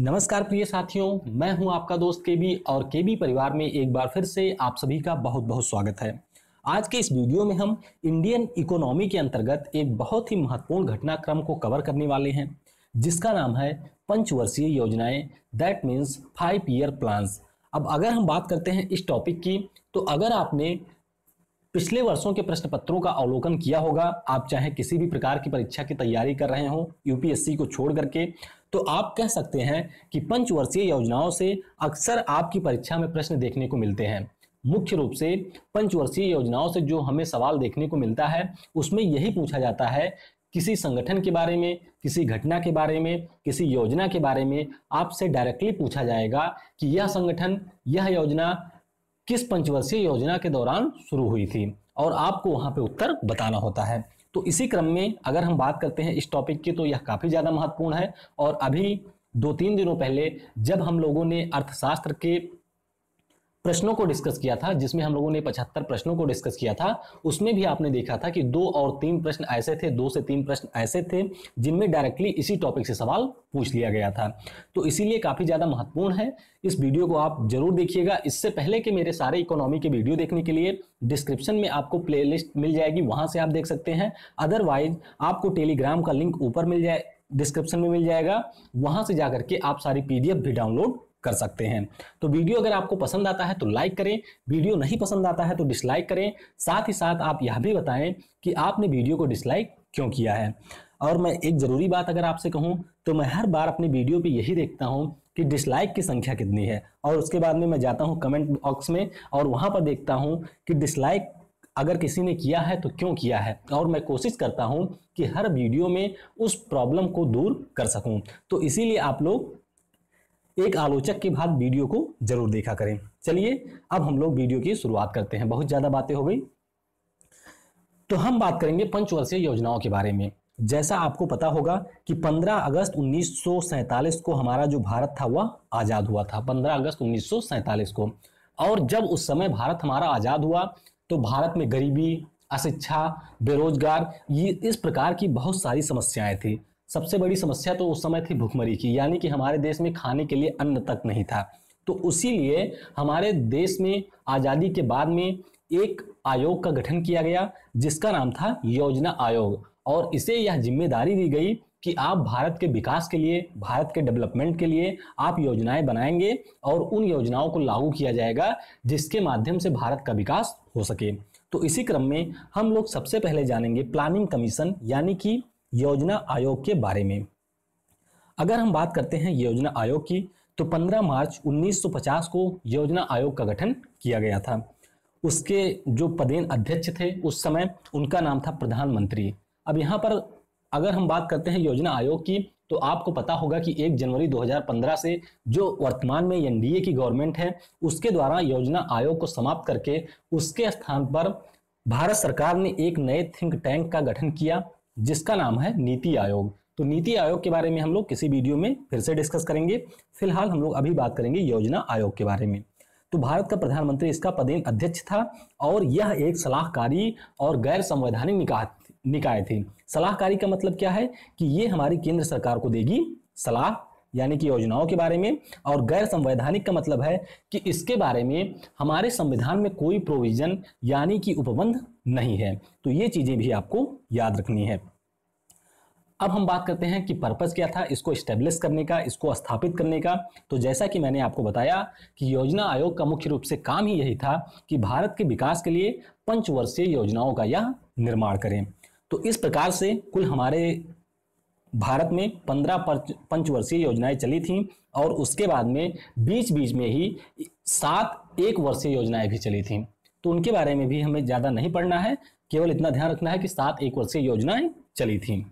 नमस्कार प्रिय साथियों मैं हूं आपका दोस्त केबी और केबी परिवार में एक बार फिर से आप सभी का बहुत बहुत स्वागत है आज के इस वीडियो में हम इंडियन इकोनॉमी के अंतर्गत एक बहुत ही महत्वपूर्ण घटनाक्रम को कवर करने वाले हैं जिसका नाम है पंचवर्षीय योजनाएं that means five year plans अब अगर हम बात करते हैं इस टॉपिक की तो अगर आपने पिछले वर्षों के प्रश्न पत्रों का अवलोकन किया होगा आप चाहे किसी भी प्रकार की परीक्षा की तैयारी कर रहे हो यूपीएससी को छोड़ करके तो आप कह सकते हैं कि पंचवर्षीय योजनाओं से अक्सर आपकी परीक्षा में प्रश्न देखने को मिलते हैं मुख्य रूप से पंचवर्षीय योजनाओं से जो हमें सवाल देखने को मिलता है उसमें यही पूछा जाता है किसी संगठन के बारे में किसी घटना के बारे में किसी योजना के बारे में आपसे डायरेक्टली पूछा जाएगा कि यह संगठन यह योजना किस पंचवर्षीय योजना के दौरान शुरू हुई थी और आपको वहां पे उत्तर बताना होता है तो इसी क्रम में अगर हम बात करते हैं इस टॉपिक की तो यह काफ़ी ज़्यादा महत्वपूर्ण है और अभी दो तीन दिनों पहले जब हम लोगों ने अर्थशास्त्र के प्रश्नों को डिस्कस किया था जिसमें हम लोगों ने पचहत्तर प्रश्नों को डिस्कस किया था उसमें भी आपने देखा था कि दो और तीन प्रश्न ऐसे थे दो से तीन प्रश्न ऐसे थे जिनमें डायरेक्टली इसी टॉपिक से सवाल पूछ लिया गया था तो इसीलिए काफ़ी ज़्यादा महत्वपूर्ण है इस वीडियो को आप जरूर देखिएगा इससे पहले कि मेरे सारे इकोनॉमी के वीडियो देखने के लिए डिस्क्रिप्शन में आपको प्ले मिल जाएगी वहाँ से आप देख सकते हैं अदरवाइज आपको टेलीग्राम का लिंक ऊपर मिल जाए डिस्क्रिप्शन में मिल जाएगा वहाँ से जा के आप सारी पीडीएफ भी डाउनलोड कर सकते हैं तो वीडियो अगर आपको पसंद आता है तो लाइक करें वीडियो नहीं पसंद आता है तो डिसलाइक करें साथ ही साथ आप यह भी बताएं कि आपने वीडियो को डिसलाइक क्यों किया है और मैं एक ज़रूरी बात अगर आपसे कहूँ तो मैं हर बार अपनी वीडियो पे यही देखता हूँ कि डिसलाइक की संख्या कितनी है और उसके बाद में मैं जाता हूँ कमेंट बॉक्स में और वहाँ पर देखता हूँ कि डिसलाइक अगर किसी ने किया है तो क्यों किया है और मैं कोशिश करता हूँ कि हर वीडियो में उस प्रॉब्लम को दूर कर सकूँ तो इसीलिए आप लोग एक आलोचक के बाद वीडियो को जरूर देखा करें चलिए अब हम लोग वीडियो की शुरुआत करते हैं बहुत ज़्यादा बातें हो गई तो हम बात करेंगे पंचवर्षीय योजनाओं के बारे में जैसा आपको पता होगा कि 15 अगस्त उन्नीस को हमारा जो भारत था वह आज़ाद हुआ था 15 अगस्त उन्नीस को और जब उस समय भारत हमारा आज़ाद हुआ तो भारत में गरीबी अशिक्षा बेरोजगार ये इस प्रकार की बहुत सारी समस्याएं थी सबसे बड़ी समस्या तो उस समय थी भुखमरी की यानी कि हमारे देश में खाने के लिए अन्न तक नहीं था तो लिए हमारे देश में आज़ादी के बाद में एक आयोग का गठन किया गया जिसका नाम था योजना आयोग और इसे यह जिम्मेदारी दी गई कि आप भारत के विकास के लिए भारत के डेवलपमेंट के लिए आप योजनाएं बनाएंगे और उन योजनाओं को लागू किया जाएगा जिसके माध्यम से भारत का विकास हो सके तो इसी क्रम में हम लोग सबसे पहले जानेंगे प्लानिंग कमीशन यानी कि योजना आयोग के बारे में अगर हम बात करते हैं योजना आयोग की तो 15 मार्च 1950 को योजना आयोग का गठन किया गया था उसके जो पदेन अध्यक्ष थे उस समय उनका नाम था प्रधानमंत्री अब यहाँ पर अगर हम बात करते हैं योजना आयोग की तो आपको पता होगा कि 1 जनवरी 2015 से जो वर्तमान में एनडीए की गवर्नमेंट है उसके द्वारा योजना आयोग को समाप्त करके उसके स्थान पर भारत सरकार ने एक नए थिंक टैंक का गठन किया जिसका नाम है नीति आयोग तो नीति आयोग के बारे में हम लोग किसी वीडियो में फिर से डिस्कस करेंगे फिलहाल हम लोग अभी बात करेंगे योजना आयोग के बारे में तो भारत का प्रधानमंत्री इसका पदेन अध्यक्ष था और यह एक सलाहकारी और गैर संवैधानिक निकाय निकाय थे सलाहकारी का मतलब क्या है कि ये हमारी केंद्र सरकार को देगी सलाह यानी कि योजनाओं के बारे में और गैर संवैधानिक का मतलब है कि इसके बारे में हमारे संविधान में कोई प्रोविजन यानी कि उपबंध नहीं है तो ये चीज़ें भी आपको याद रखनी है अब हम बात करते हैं कि पर्पस क्या था इसको स्टेब्लिश करने का इसको स्थापित करने का तो जैसा कि मैंने आपको बताया कि योजना आयोग का मुख्य रूप से काम ही यही था कि भारत के विकास के लिए पंचवर्षीय योजनाओं का यह निर्माण करें तो इस प्रकार से कुल हमारे भारत में पंद्रह पंचवर्षीय योजनाएं चली थीं और उसके बाद में बीच बीच में ही सात एक वर्षीय योजनाएं भी चली थीं तो उनके बारे में भी हमें ज़्यादा नहीं पढ़ना है केवल इतना ध्यान रखना है कि सात एक वर्षीय योजनाएं चली थीं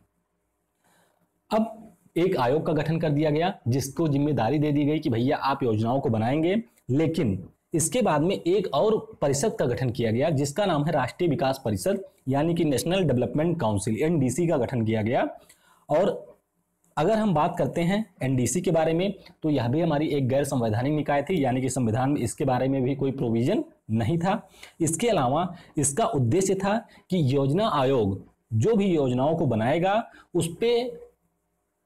अब एक आयोग का गठन कर दिया गया जिसको जिम्मेदारी दे दी गई कि भैया आप योजनाओं को बनाएंगे लेकिन इसके बाद में एक और परिषद का गठन किया गया जिसका नाम है राष्ट्रीय विकास परिषद यानी कि नेशनल डेवलपमेंट काउंसिल एनडीसी का गठन किया गया और अगर हम बात करते हैं एनडीसी के बारे में तो यह भी हमारी एक गैर संवैधानिक निकाय थी यानी कि संविधान में इसके बारे में भी कोई प्रोविजन नहीं था इसके अलावा इसका उद्देश्य था कि योजना आयोग जो भी योजनाओं को बनाएगा उस पर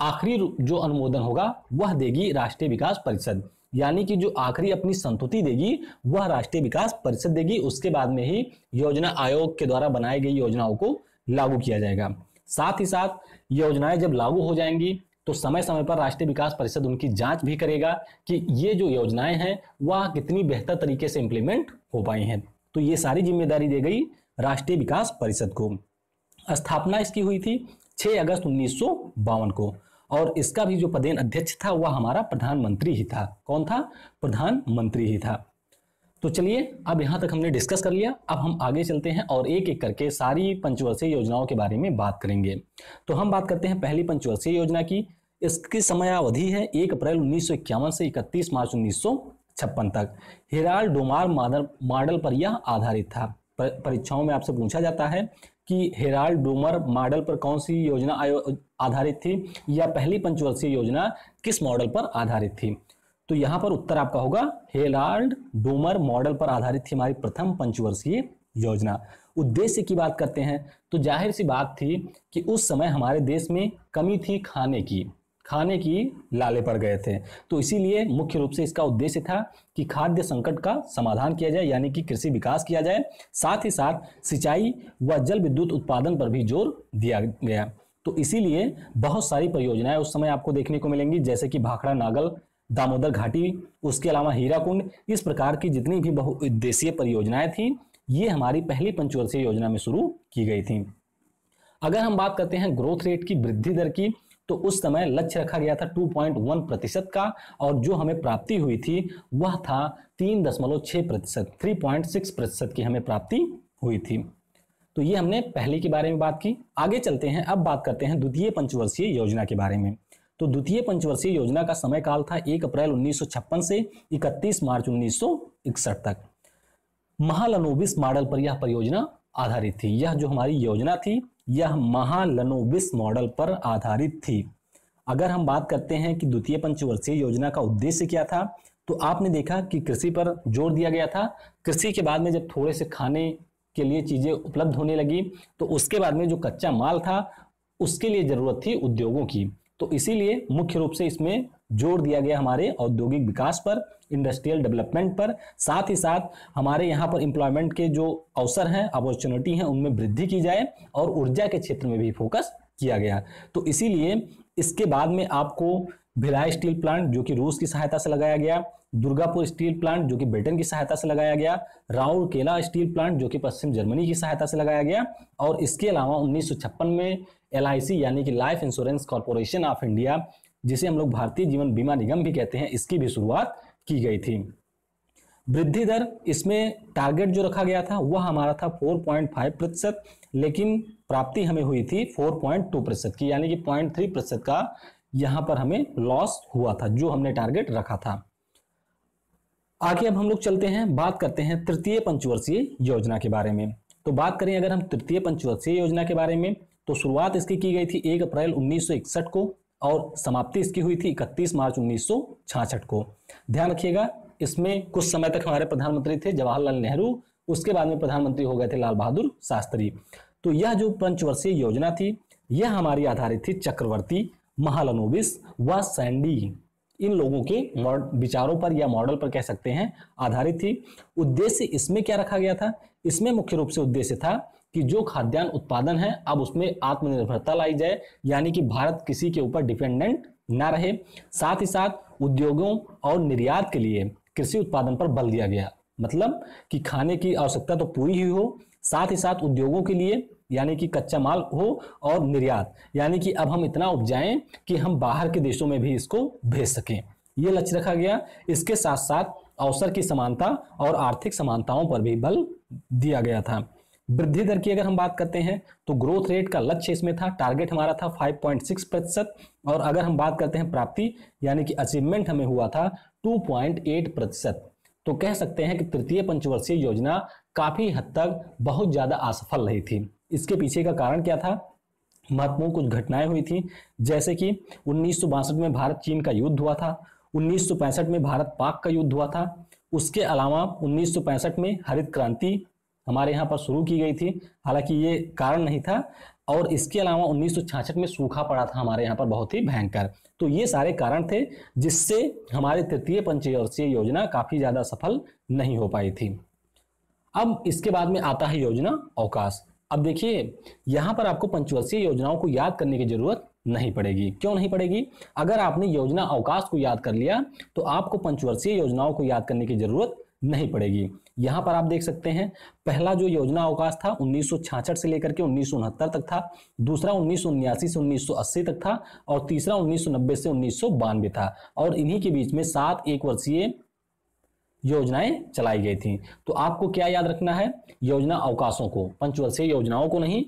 आखिरी जो अनुमोदन होगा वह देगी राष्ट्रीय विकास परिषद यानी कि जो आखिरी अपनी संतुति देगी वह राष्ट्रीय विकास परिषद देगी उसके बाद में ही योजना आयोग के द्वारा बनाई गई योजनाओं को लागू किया जाएगा साथ ही साथ योजनाएं जब लागू हो जाएंगी तो समय समय पर राष्ट्रीय विकास परिषद उनकी जांच भी करेगा कि ये जो योजनाएं हैं वह कितनी बेहतर तरीके से इंप्लीमेंट हो पाई हैं तो ये सारी जिम्मेदारी दे गई राष्ट्रीय विकास परिषद को स्थापना इसकी हुई थी 6 अगस्त उन्नीस को और इसका भी जो पदेन अध्यक्ष था वह हमारा प्रधानमंत्री ही था कौन था प्रधानमंत्री ही था तो चलिए अब यहाँ तक हमने डिस्कस कर लिया अब हम आगे चलते हैं और एक एक करके सारी पंचवर्षीय योजनाओं के बारे में बात करेंगे तो हम बात करते हैं पहली पंचवर्षीय योजना की इसकी समयावधि है एक अप्रैल उन्नीस से इकतीस मार्च उन्नीस तक हिराल डोमार मॉडल पर यह आधारित था परीक्षाओं में आपसे पूछा जाता है कि हिराल डोमर मॉडल पर कौन सी योजना आधारित थी या पहली पंचवर्षीय योजना किस मॉडल पर आधारित थी तो यहां पर उत्तर आपका होगा हेलार्ड डोमर मॉडल पर आधारित थी हमारी प्रथम पंचवर्षीय योजना उद्देश्य की बात करते हैं तो जाहिर सी बात थी कि उस समय हमारे देश में कमी थी खाने की खाने की लाले पड़ गए थे तो इसीलिए मुख्य रूप से इसका उद्देश्य था कि खाद्य संकट का समाधान किया जाए यानी कि कृषि विकास किया जाए साथ ही साथ सिंचाई व जल विद्युत उत्पादन पर भी जोर दिया गया तो इसीलिए बहुत सारी परियोजनाएं उस समय आपको देखने को मिलेंगी जैसे कि भाखड़ा नागल दामोदर घाटी उसके अलावा हीराकुंड इस प्रकार की जितनी भी बहुउद्देशीय परियोजनाएं थी ये हमारी पहली पंचवर्षीय योजना में शुरू की गई थी अगर हम बात करते हैं ग्रोथ रेट की वृद्धि दर की तो उस समय लक्ष्य रखा गया था 2.1 प्रतिशत का और जो हमें प्राप्ति हुई थी वह था 3.6 प्रतिशत 3.6 प्रतिशत की हमें प्राप्ति हुई थी तो ये हमने पहले के बारे में बात की आगे चलते हैं अब बात करते हैं द्वितीय पंचवर्षीय योजना के बारे में तो द्वितीय पंचवर्षीय योजना का समय काल था एक अप्रैल उन्नीस से इकतीस मार्च उन्नीस तक महालनोबिस मॉडल पर यह परियोजना आधारित थी यह जो हमारी योजना थी यह महालनोबिस मॉडल पर आधारित थी अगर हम बात करते हैं कि द्वितीय पंचवर्षीय योजना का उद्देश्य क्या था तो आपने देखा कि कृषि पर जोर दिया गया था कृषि के बाद में जब थोड़े से खाने के लिए चीजें उपलब्ध होने लगी तो उसके बाद में जो कच्चा माल था उसके लिए जरूरत थी उद्योगों की तो इसीलिए मुख्य रूप से इसमें जोर दिया गया हमारे औद्योगिक विकास पर इंडस्ट्रियल डेवलपमेंट पर साथ ही साथ हमारे यहाँ पर एम्प्लॉयमेंट के जो अवसर हैं अपॉर्चुनिटी हैं उनमें वृद्धि की जाए और ऊर्जा के क्षेत्र में भी फोकस किया गया तो इसीलिए इसके बाद में आपको भिलाई स्टील प्लांट जो कि रूस की सहायता से लगाया गया दुर्गापुर स्टील प्लांट जो कि ब्रिटेन की सहायता से लगाया गया राउर केला स्टील प्लांट जो कि पश्चिम जर्मनी की सहायता से लगाया गया और इसके अलावा उन्नीस में एल यानी कि life insurance corporation of India जिसे हम लोग भारतीय जीवन बीमा निगम भी कहते हैं इसकी भी शुरुआत की गई थी वृद्धि दर इसमें टारगेट जो रखा गया था वह हमारा था 4.5 प्रतिशत लेकिन प्राप्ति हमें हुई थी 4.2 प्रतिशत की यानी कि 0.3 प्रतिशत का यहां पर हमें लॉस हुआ था जो हमने टारगेट रखा था आगे अब हम लोग चलते हैं बात करते हैं तृतीय पंचवर्षीय योजना के बारे में तो बात करें अगर हम तृतीय पंचवर्षीय योजना के बारे में तो शुरुआत इसकी की गई थी एक अप्रैल 1961 को और समाप्ति इसकी हुई थी 31 मार्च 1966 को ध्यान रखिएगा इसमें कुछ समय तक हमारे प्रधानमंत्री थे जवाहरलाल नेहरू उसके बाद में प्रधानमंत्री हो गए थे लाल बहादुर शास्त्री तो यह जो पंचवर्षीय योजना थी यह हमारी आधारित थी चक्रवर्ती महालनोबिस व सैंडी इन लोगों के विचारों पर या मॉडल पर कह सकते हैं आधारित थी उद्देश्य इसमें क्या रखा गया था इसमें मुख्य रूप से उद्देश्य था कि जो खाद्यान्न उत्पादन है अब उसमें आत्मनिर्भरता लाई जाए यानी कि भारत किसी के ऊपर डिपेंडेंट ना रहे साथ ही साथ उद्योगों और निर्यात के लिए कृषि उत्पादन पर बल दिया गया मतलब कि खाने की आवश्यकता तो पूरी ही हो साथ ही साथ उद्योगों के लिए यानी कि कच्चा माल हो और निर्यात यानी कि अब हम इतना उपजाएं कि हम बाहर के देशों में भी इसको भेज सकें ये लक्ष्य रखा गया इसके साथ साथ अवसर की समानता और आर्थिक समानताओं पर भी बल दिया गया था वृद्धि दर की अगर हम बात करते हैं तो ग्रोथ रेट का लक्ष्य इसमें था टारगेट हमारा था 5.6 प्रतिशत और अगर हम बात करते हैं प्राप्ति यानी कि अचीवमेंट हमें हुआ था 2.8 प्रतिशत तो कह सकते हैं कि तृतीय पंचवर्षीय योजना काफी हद तक बहुत ज्यादा असफल रही थी इसके पीछे का कारण क्या था महत्वपूर्ण कुछ घटनाएं हुई थी जैसे कि उन्नीस में भारत चीन का युद्ध हुआ था उन्नीस में भारत पाक का युद्ध हुआ था उसके अलावा उन्नीस में हरित क्रांति हमारे यहाँ पर शुरू की गई थी हालांकि ये कारण नहीं था और इसके अलावा उन्नीस में सूखा पड़ा था हमारे यहाँ पर बहुत ही भयंकर तो ये सारे कारण थे जिससे हमारे तृतीय पंचवर्षीय योजना काफ़ी ज़्यादा सफल नहीं हो पाई थी अब इसके बाद में आता है योजना अवकाश अब देखिए यहाँ पर आपको पंचवर्षीय योजनाओं को याद करने की जरूरत नहीं पड़ेगी क्यों नहीं पड़ेगी अगर आपने योजना अवकाश को याद कर लिया तो आपको पंचवर्षीय योजनाओं को याद करने की जरूरत नहीं पड़ेगी यहाँ पर आप देख सकते हैं पहला जो योजना अवकाश था उन्नीस से लेकर के उन्नीस तक था दूसरा उन्नीस से उन्नीस तक था और तीसरा उन्नीस से उन्नीस था और इन्हीं के बीच में सात एक वर्षीय योजनाएं चलाई गई थी तो आपको क्या याद रखना है योजना अवकाशों को पंचवर्षीय योजनाओं को नहीं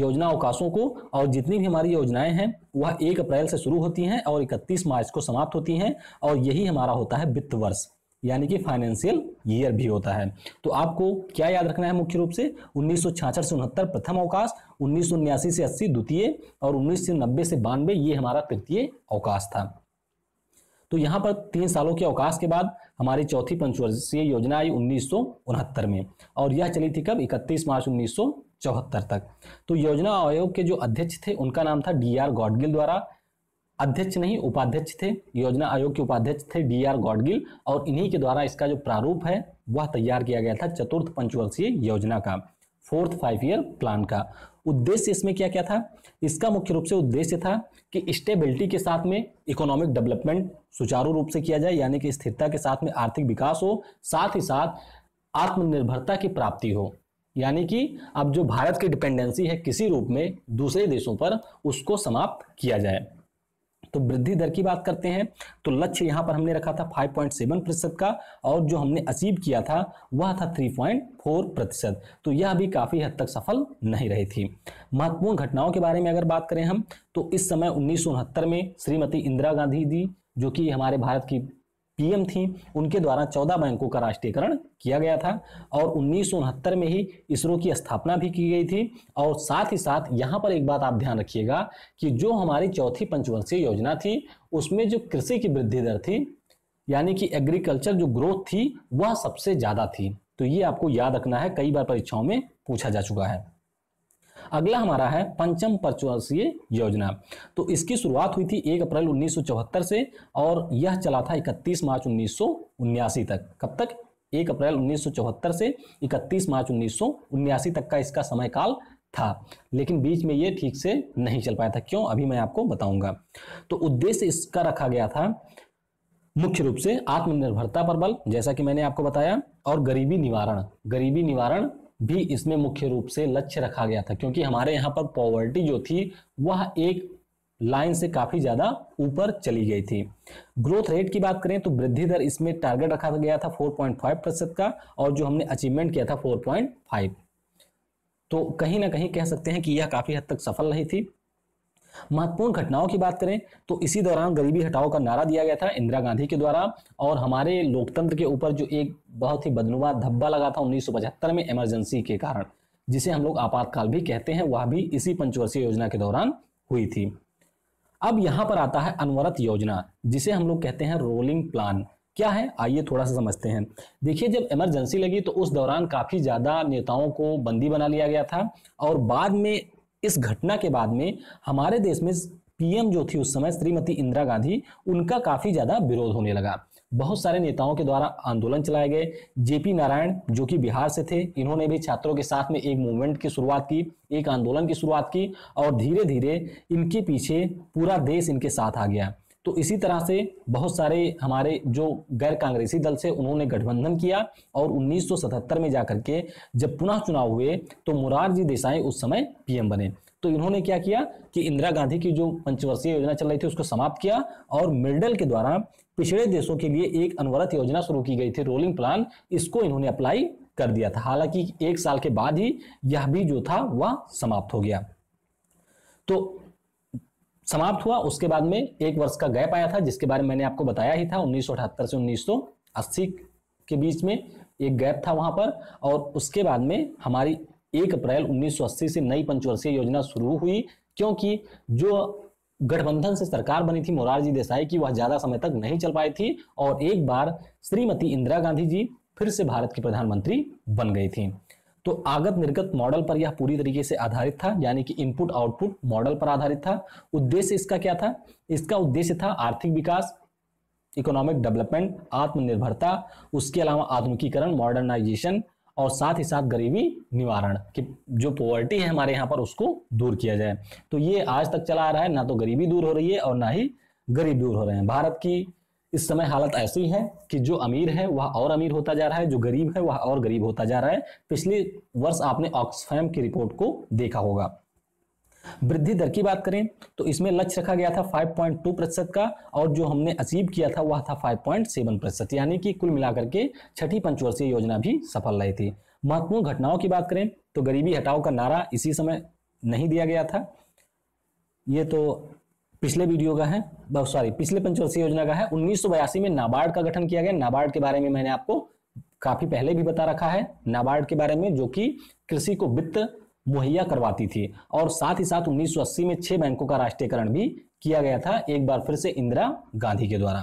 योजना अवकाशों को और जितनी भी हमारी योजनाएं हैं वह एक अप्रैल से शुरू होती हैं और इकतीस मार्च को समाप्त होती हैं और यही हमारा होता है वित्त वर्ष यानी कि फाइनेंशियल ईयर भी होता है तो आपको क्या याद रखना है मुख्य रूप से उन्नीस से उनहत्तर प्रथम अवकाश उन्नीस से अस्सी द्वितीय और उन्नीस से नब्बे से बानवे ये हमारा तृतीय अवकाश था तो यहाँ पर तीन सालों के अवकाश के बाद हमारी चौथी पंचवर्षीय योजना आई उन्नीस में और यह चली थी कब 31 मार्च उन्नीस तक तो योजना आयोग के जो अध्यक्ष थे उनका नाम था डी आर गॉडगिल द्वारा अध्यक्ष नहीं उपाध्यक्ष थे योजना आयोग के उपाध्यक्ष थे डी आर गॉडगिल और इन्हीं के द्वारा इसका जो प्रारूप है वह तैयार किया गया था चतुर्थ पंचवर्षीय योजना का फोर्थ फाइव ईयर प्लान का उद्देश्य इसमें क्या क्या था इसका मुख्य रूप से उद्देश्य था कि स्टेबिलिटी के साथ में इकोनॉमिक डेवलपमेंट सुचारू रूप से किया जाए यानी कि स्थिरता के साथ में आर्थिक विकास हो साथ ही साथ आत्मनिर्भरता की प्राप्ति हो यानी कि अब जो भारत की डिपेंडेंसी है किसी रूप में दूसरे देशों पर उसको समाप्त किया जाए तो वृद्धि दर की बात करते हैं तो लक्ष्य यहां पर हमने रखा था 5.7 प्रतिशत का और जो हमने अचीव किया था वह था 3.4 प्रतिशत तो यह भी काफ़ी हद तक सफल नहीं रही थी महत्वपूर्ण घटनाओं के बारे में अगर बात करें हम तो इस समय उन्नीस में श्रीमती इंदिरा गांधी जी जो कि हमारे भारत की पीएम थी उनके द्वारा 14 बैंकों का राष्ट्रीयकरण किया गया था और उन्नीस में ही इसरो की स्थापना भी की गई थी और साथ ही साथ यहाँ पर एक बात आप ध्यान रखिएगा कि जो हमारी चौथी पंचवर्षीय योजना थी उसमें जो कृषि की वृद्धि दर थी यानी कि एग्रीकल्चर जो ग्रोथ थी वह सबसे ज़्यादा थी तो ये आपको याद रखना है कई बार परीक्षाओं में पूछा जा चुका है अगला हमारा है पंचम पंचवर्षीय योजना तो इसकी शुरुआत हुई थी एक अप्रैल 1974 से और यह चला था 31 मार्च उन्नीस तक कब तक एक अप्रैल 1974 से 31 मार्च उन्नीस तक का इसका समय काल था लेकिन बीच में ये ठीक से नहीं चल पाया था क्यों अभी मैं आपको बताऊंगा तो उद्देश्य इसका रखा गया था मुख्य रूप से आत्मनिर्भरता पर बल जैसा कि मैंने आपको बताया और गरीबी निवारण गरीबी निवारण भी इसमें मुख्य रूप से लक्ष्य रखा गया था क्योंकि हमारे यहाँ पर पॉवर्टी जो थी वह एक लाइन से काफी ज्यादा ऊपर चली गई थी ग्रोथ रेट की बात करें तो वृद्धि दर इसमें टारगेट रखा गया था 4.5 प्रतिशत का और जो हमने अचीवमेंट किया था 4.5 तो कहीं ना कहीं कह सकते हैं कि यह काफी हद तक सफल रही थी महत्वपूर्ण घटनाओं की बात करें तो इसी दौरान गरीबी हटाओ का नारा दिया गया था इंदिरा गांधी के द्वारा और हमारे लोकतंत्र के ऊपर जो एक बहुत ही बदनुमा धब्बा लगा था उन्नीस में इमरजेंसी के कारण जिसे हम लोग आपातकाल भी कहते हैं वह भी इसी पंचवर्षीय योजना के दौरान हुई थी अब यहां पर आता है अनवरत योजना जिसे हम लोग कहते हैं रोलिंग प्लान क्या है आइए थोड़ा सा समझते हैं देखिए जब इमरजेंसी लगी तो उस दौरान काफी ज्यादा नेताओं को बंदी बना लिया गया था और बाद में इस घटना के बाद में हमारे देश में पीएम जो थी उस समय श्रीमती इंदिरा गांधी उनका काफी ज्यादा विरोध होने लगा बहुत सारे नेताओं के द्वारा आंदोलन चलाए गए जेपी नारायण जो कि बिहार से थे इन्होंने भी छात्रों के साथ में एक मूवमेंट की शुरुआत की एक आंदोलन की शुरुआत की और धीरे धीरे इनके पीछे पूरा देश इनके साथ आ गया तो इसी तरह से बहुत सारे हमारे जो गैर कांग्रेसी दल से उन्होंने गठबंधन किया और 1977 में जाकर के जब पुनः चुनाव हुए तो मुरारजी देसाई उस समय पीएम बने तो इन्होंने क्या किया कि इंदिरा गांधी की जो पंचवर्षीय योजना चल रही थी उसको समाप्त किया और मिडल के द्वारा पिछड़े देशों के लिए एक अनवरत योजना शुरू की गई थी रोलिंग प्लान इसको इन्होंने अप्लाई कर दिया था हालांकि एक साल के बाद ही यह भी जो था वह समाप्त हो गया तो समाप्त हुआ उसके बाद में एक वर्ष का गैप आया था जिसके बारे में मैंने आपको बताया ही था उन्नीस से उन्नीस के बीच में एक गैप था वहां पर और उसके बाद में हमारी एक अप्रैल 1980 से नई पंचवर्षीय योजना शुरू हुई क्योंकि जो गठबंधन से सरकार बनी थी मोरारजी देसाई की वह ज्यादा समय तक नहीं चल पाई थी और एक बार श्रीमती इंदिरा गांधी जी फिर से भारत की प्रधानमंत्री बन गई थी तो आगत निर्गत मॉडल पर यह पूरी तरीके से आधारित था यानी कि इनपुट आउटपुट मॉडल पर आधारित था उद्देश्य इसका क्या था इसका उद्देश्य था आर्थिक विकास इकोनॉमिक डेवलपमेंट आत्मनिर्भरता उसके अलावा आधुनिकीकरण मॉडर्नाइजेशन और साथ ही साथ गरीबी निवारण कि जो पॉवर्टी है हमारे यहाँ पर उसको दूर किया जाए तो ये आज तक चला आ रहा है ना तो गरीबी दूर हो रही है और ना ही गरीब दूर हो रहे हैं भारत की इस समय हालत ऐसी है कि जो अमीर है वह और अमीर होता जा रहा है जो गरीब है वह और गरीब होता जा रहा है पिछले वर्ष आपने ऑक्सफैम की रिपोर्ट को देखा होगा वृद्धि दर की बात करें तो इसमें लक्ष्य रखा गया था 5.2 प्रतिशत का और जो हमने अचीव किया था वह था 5.7 प्रतिशत यानी कि कुल मिलाकर के छठी पंचवर्षीय योजना भी सफल रही थी महत्वपूर्ण घटनाओं की बात करें तो गरीबी हटाओ का नारा इसी समय नहीं दिया गया था ये तो पिछले वीडियो का है सॉरी पिछले पंचवर्षीय योजना का है उन्नीस में नाबार्ड का गठन किया गया नाबार्ड के बारे में मैंने आपको काफी पहले भी बता रखा है नाबार्ड के बारे में जो कि कृषि को वित्त मुहैया करवाती थी और साथ ही साथ 1980 में छह बैंकों का राष्ट्रीयकरण भी किया गया था एक बार फिर से इंदिरा गांधी के द्वारा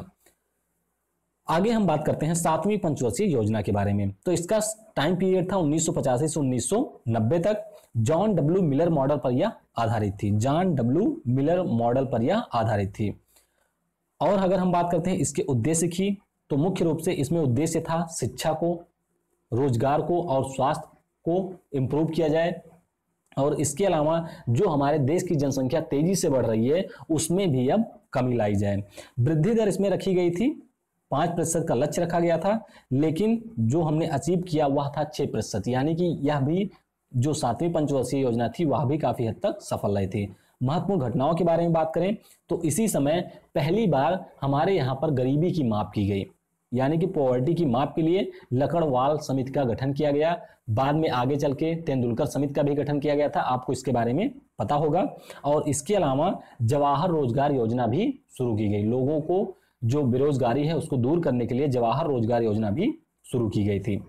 आगे हम बात करते हैं सातवीं पंचवर्षीय योजना के बारे में तो इसका टाइम पीरियड था उन्नीस से उन्नीस तक जॉन डब्ल्यू मिलर मॉडल पर यह आधारित थी जॉन डब्ल्यू मिलर मॉडल पर यह आधारित थी और अगर हम बात करते हैं इसके उद्देश्य की तो मुख्य रूप से इसमें उद्देश्य था शिक्षा को रोजगार को और स्वास्थ्य को इम्प्रूव किया जाए और इसके अलावा जो हमारे देश की जनसंख्या तेजी से बढ़ रही है उसमें भी अब कमी लाई जाए वृद्धि दर इसमें रखी गई थी पांच प्रतिशत का लक्ष्य रखा गया था लेकिन जो हमने अचीव किया वह था छह प्रतिशत यानी कि यह भी जो सातवीं पंचवर्षीय योजना थी वह भी काफी हद तक सफल रही थी महत्वपूर्ण घटनाओं के बारे में बात करें तो इसी समय पहली बार हमारे यहाँ पर गरीबी की माप की गई यानी कि पॉवर्टी की माप के लिए लकड़वाल समिति का गठन किया गया बाद में आगे चल के तेंदुलकर समिति का भी गठन किया गया था आपको इसके बारे में पता होगा और इसके अलावा जवाहर रोजगार योजना भी शुरू की गई लोगों को जो बेरोजगारी है उसको दूर करने के लिए जवाहर रोजगार योजना भी शुरू की गई थी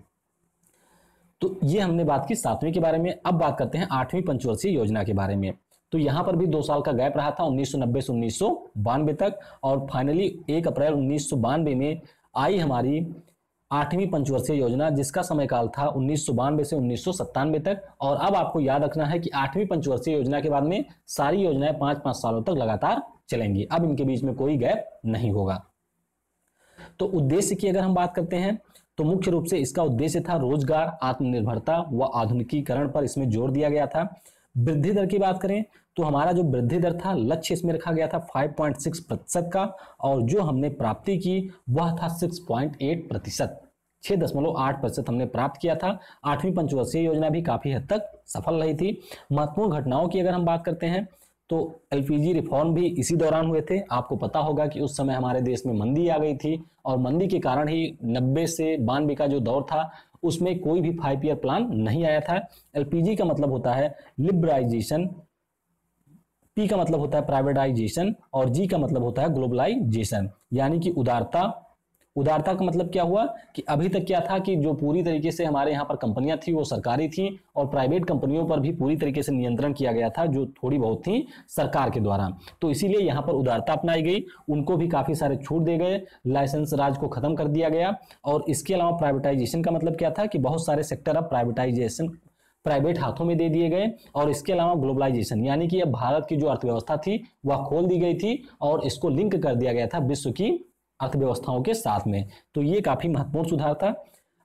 तो ये हमने बात की सातवीं के बारे में अब बात करते हैं आठवीं पंचवर्षीय योजना के बारे में तो यहां पर भी दो साल का गैप रहा था उन्नीस से उन्नीस तक और फाइनली एक अप्रैल उन्नीस में आई हमारी आठवीं पंचवर्षीय योजना जिसका समय काल था उन्नीस से उन्नीस तक और अब आपको याद रखना है कि आठवीं पंचवर्षीय योजना के बाद में सारी योजनाएं पांच पांच सालों तक लगातार चलेंगी अब इनके बीच में कोई गैप नहीं होगा तो उद्देश्य की अगर हम बात करते हैं तो मुख्य रूप से इसका उद्देश्य था रोजगार आत्मनिर्भरता व आधुनिकीकरण पर इसमें जोर दिया गया था वृद्धि दर की बात करें तो हमारा जो वृद्धि दर था लक्ष्य इसमें रखा गया था 5.6 प्रतिशत का और जो हमने प्राप्ति की वह था 6.8 प्रतिशत छह दशमलव आठ प्रतिशत हमने प्राप्त किया था आठवीं पंचवर्षीय योजना भी काफी हद तक सफल रही थी महत्वपूर्ण घटनाओं की अगर हम बात करते हैं तो एलपीजी रिफॉर्म भी इसी दौरान हुए थे आपको पता होगा कि उस समय हमारे देश में मंदी आ गई थी और मंदी के कारण ही नब्बे से बानवे का जो दौर था उसमें कोई भी फाइव ईयर प्लान नहीं आया था एलपीजी का मतलब होता है लिबराइजेशन पी का मतलब होता है प्राइवेटाइजेशन और जी का मतलब होता है ग्लोबलाइजेशन यानी कि उदारता उदारता का मतलब क्या हुआ कि अभी तक क्या था कि जो पूरी तरीके से हमारे यहाँ पर कंपनियां थी वो सरकारी थी और प्राइवेट कंपनियों पर भी पूरी तरीके से नियंत्रण किया गया था जो थोड़ी बहुत थी सरकार के द्वारा तो इसीलिए यहाँ पर उदारता अपनाई गई उनको भी काफी सारे छूट दे गए लाइसेंस राज को खत्म कर दिया गया और इसके अलावा प्राइवेटाइजेशन का मतलब क्या था कि बहुत सारे सेक्टर अब प्राइवेटाइजेशन प्राइवेट हाथों में दे दिए गए और इसके अलावा ग्लोबलाइजेशन यानी कि अब भारत की जो अर्थव्यवस्था थी वह खोल दी गई थी और इसको लिंक कर दिया गया था विश्व की अर्थव्यवस्थाओं के साथ में तो ये काफ़ी महत्वपूर्ण सुधार था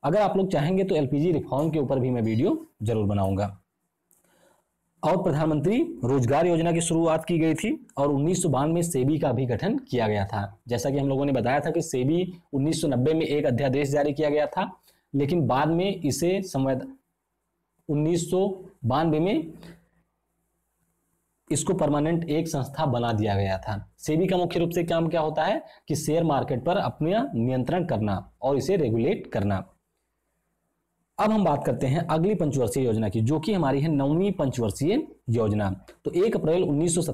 अगर आप लोग चाहेंगे तो एलपीजी रिफॉर्म के ऊपर भी मैं वीडियो जरूर बनाऊंगा और प्रधानमंत्री रोजगार योजना की शुरुआत की गई थी और उन्नीस में सेबी का भी गठन किया गया था जैसा कि हम लोगों ने बताया था कि सेबी 1990 में एक अध्यादेश जारी किया गया था लेकिन बाद में इसे संवैध उन्नीस में इसको परमानेंट एक संस्था बना दिया गया था सेबी का मुख्य रूप से काम क्या होता है कि शेयर मार्केट पर अपना नियंत्रण करना और इसे रेगुलेट करना अब हम बात करते हैं अगली पंचवर्षीय योजना की जो कि हमारी है नौवीं पंचवर्षीय योजना तो एक अप्रैल उन्नीस से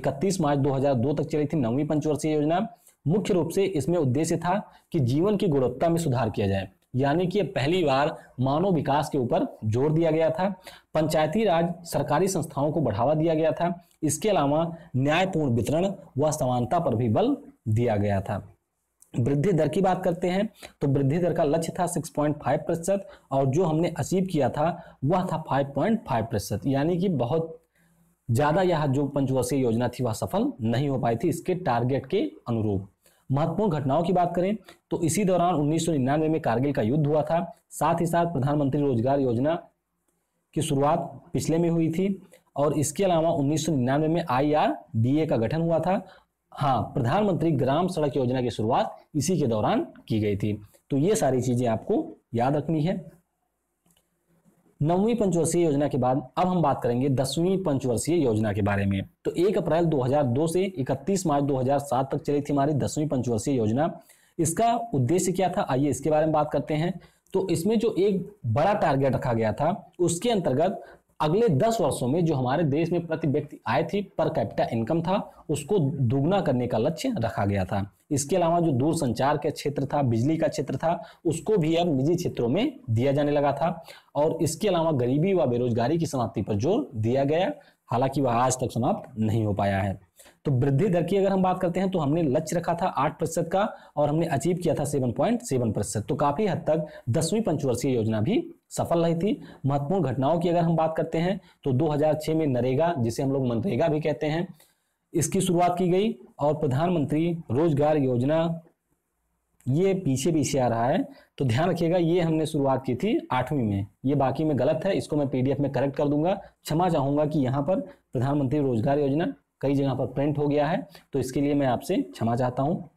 31 मार्च 2002 तक चली थी नौवीं पंचवर्षीय योजना मुख्य रूप से इसमें उद्देश्य था कि जीवन की गुणवत्ता में सुधार किया जाए यानी कि पहली बार मानव विकास के ऊपर जोर दिया गया था पंचायती राज सरकारी संस्थाओं को बढ़ावा दिया गया था इसके अलावा न्यायपूर्ण वितरण व समानता पर भी बल दिया गया था वृद्धि दर की बात करते हैं तो वृद्धि दर का लक्ष्य था 6.5 प्रतिशत और जो हमने अचीव किया था वह था 5.5 प्रतिशत यानी कि बहुत ज़्यादा यह जो पंचवर्षीय योजना थी वह सफल नहीं हो पाई थी इसके टारगेट के अनुरूप महत्वपूर्ण घटनाओं की बात करें तो इसी दौरान उन्नीस में कारगिल का युद्ध हुआ था साथ ही साथ प्रधानमंत्री रोजगार योजना की शुरुआत पिछले में हुई थी और इसके अलावा उन्नीस में आईआरडीए का गठन हुआ था हाँ प्रधानमंत्री ग्राम सड़क योजना की शुरुआत इसी के दौरान की गई थी तो ये सारी चीजें आपको याद रखनी है नौवीं पंचवर्षीय योजना के बाद अब हम बात करेंगे दसवीं पंचवर्षीय योजना के बारे में तो एक अप्रैल 2002 से 31 मार्च 2007 तक चली थी हमारी दसवीं पंचवर्षीय योजना इसका उद्देश्य क्या था आइए इसके बारे में बात करते हैं तो इसमें जो एक बड़ा टारगेट रखा गया था उसके अंतर्गत अगले दस वर्षों में जो हमारे देश में प्रति व्यक्ति आय थी पर कैपिटा इनकम था उसको दुगना करने का लक्ष्य रखा गया था इसके अलावा जो दूर संचार का क्षेत्र था बिजली का क्षेत्र था उसको भी अब निजी क्षेत्रों में दिया जाने लगा था और इसके अलावा गरीबी व बेरोजगारी की समाप्ति पर जोर दिया गया हालांकि वह आज तक समाप्त नहीं हो पाया है तो वृद्धि दर की अगर हम बात करते हैं तो हमने लक्ष्य रखा था आठ प्रतिशत का और हमने अचीव किया था सेवन पॉइंट सेवन प्रतिशत तो काफी हद तक दसवीं पंचवर्षीय योजना भी सफल रही थी महत्वपूर्ण घटनाओं की अगर हम बात करते हैं तो 2006 में नरेगा जिसे हम लोग मनरेगा भी कहते हैं इसकी शुरुआत की गई और प्रधानमंत्री रोजगार योजना ये पीछे पीछे आ रहा है तो ध्यान रखिएगा ये हमने शुरुआत की थी आठवीं में ये बाकी में गलत है इसको मैं पीडीएफ में करेक्ट कर दूंगा क्षमा चाहूंगा कि यहाँ पर प्रधानमंत्री रोजगार योजना कई जगह पर प्रिंट हो गया है तो इसके लिए मैं आपसे क्षमा चाहता हूँ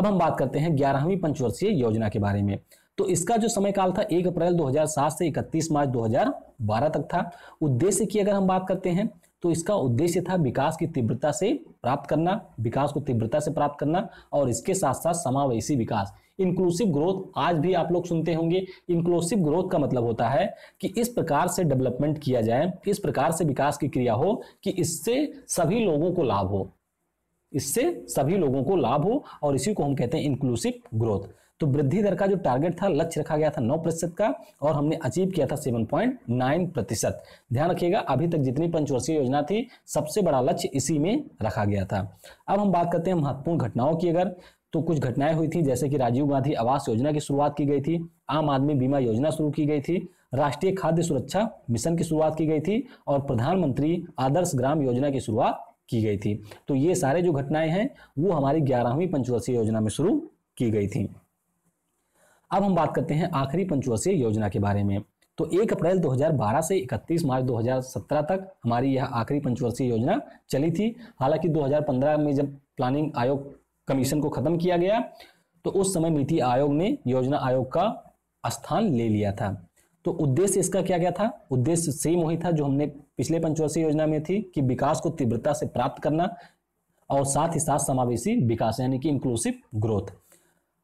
अब हम बात करते हैं ग्यारहवीं पंचवर्षीय योजना के बारे में तो इसका जो समय काल था एक अप्रैल 2007 से 31 मार्च 2012 तक था उद्देश्य की अगर हम बात करते हैं तो इसका उद्देश्य था विकास की तीव्रता से प्राप्त करना विकास को तीव्रता से प्राप्त करना और इसके साथ साथ समावेशी विकास इंक्लूसिव ग्रोथ आज भी आप लोग सुनते होंगे इंक्लूसिव ग्रोथ का मतलब होता है कि इस प्रकार से डेवलपमेंट किया जाए इस प्रकार से विकास की क्रिया हो कि इससे सभी लोगों को लाभ हो इससे सभी लोगों को लाभ हो और इसी को हम कहते हैं इंक्लूसिव ग्रोथ तो वृद्धि दर का जो टारगेट था लक्ष्य रखा गया था नौ प्रतिशत का और हमने अचीव किया था सेवन पॉइंट नाइन प्रतिशत ध्यान रखिएगा अभी तक जितनी पंचवर्षीय योजना थी सबसे बड़ा लक्ष्य इसी में रखा गया था अब हम बात करते हैं महत्वपूर्ण घटनाओं की अगर तो कुछ घटनाएं हुई थी जैसे कि राजीव गांधी आवास योजना की शुरुआत की गई थी आम आदमी बीमा योजना शुरू की गई थी राष्ट्रीय खाद्य सुरक्षा मिशन की शुरुआत की गई थी और प्रधानमंत्री आदर्श ग्राम योजना की शुरुआत की गई थी तो ये सारे जो घटनाएं हैं वो हमारी ग्यारहवीं पंचवर्षीय योजना में शुरू की गई थी अब हम बात करते हैं आखिरी पंचवर्षीय योजना के बारे में तो 1 अप्रैल 2012 से 31 मार्च 2017 तक हमारी यह आखिरी पंचवर्षीय योजना चली थी हालांकि 2015 में जब प्लानिंग आयोग कमीशन को खत्म किया गया तो उस समय नीति आयोग ने योजना आयोग का स्थान ले लिया था तो उद्देश्य इसका क्या क्या था उद्देश्य सेम वही था जो हमने पिछले पंचवर्षीय योजना में थी कि विकास को तीव्रता से प्राप्त करना और साथ ही साथ समावेशी विकास यानी कि इंक्लूसिव ग्रोथ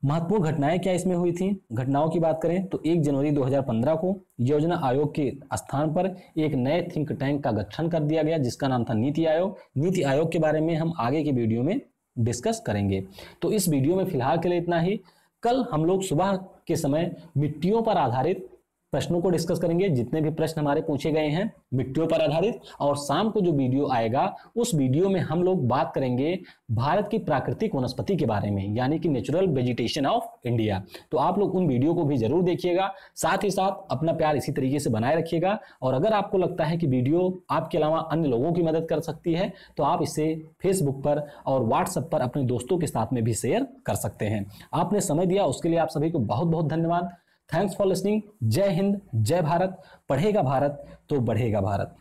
महत्वपूर्ण घटनाएं क्या इसमें हुई थी घटनाओं की बात करें तो 1 जनवरी 2015 को योजना आयोग के स्थान पर एक नए थिंक टैंक का गठन कर दिया गया जिसका नाम था नीति आयोग नीति आयोग के बारे में हम आगे की वीडियो में डिस्कस करेंगे तो इस वीडियो में फिलहाल के लिए इतना ही कल हम लोग सुबह के समय मिट्टियों पर आधारित प्रश्नों को डिस्कस करेंगे जितने भी प्रश्न हमारे पूछे गए हैं मिट्टियों पर आधारित और शाम को जो वीडियो आएगा उस वीडियो में हम लोग बात करेंगे भारत की प्राकृतिक वनस्पति के बारे में यानी कि नेचुरल वेजिटेशन ऑफ इंडिया तो आप लोग उन वीडियो को भी जरूर देखिएगा साथ ही साथ अपना प्यार इसी तरीके से बनाए रखिएगा और अगर आपको लगता है कि वीडियो आपके अलावा अन्य लोगों की मदद कर सकती है तो आप इसे फेसबुक पर और व्हाट्सएप पर अपने दोस्तों के साथ में भी शेयर कर सकते हैं आपने समय दिया उसके लिए आप सभी को बहुत बहुत धन्यवाद थैंक्स फॉर लिसनिंग जय हिंद जय भारत पढ़ेगा भारत तो बढ़ेगा भारत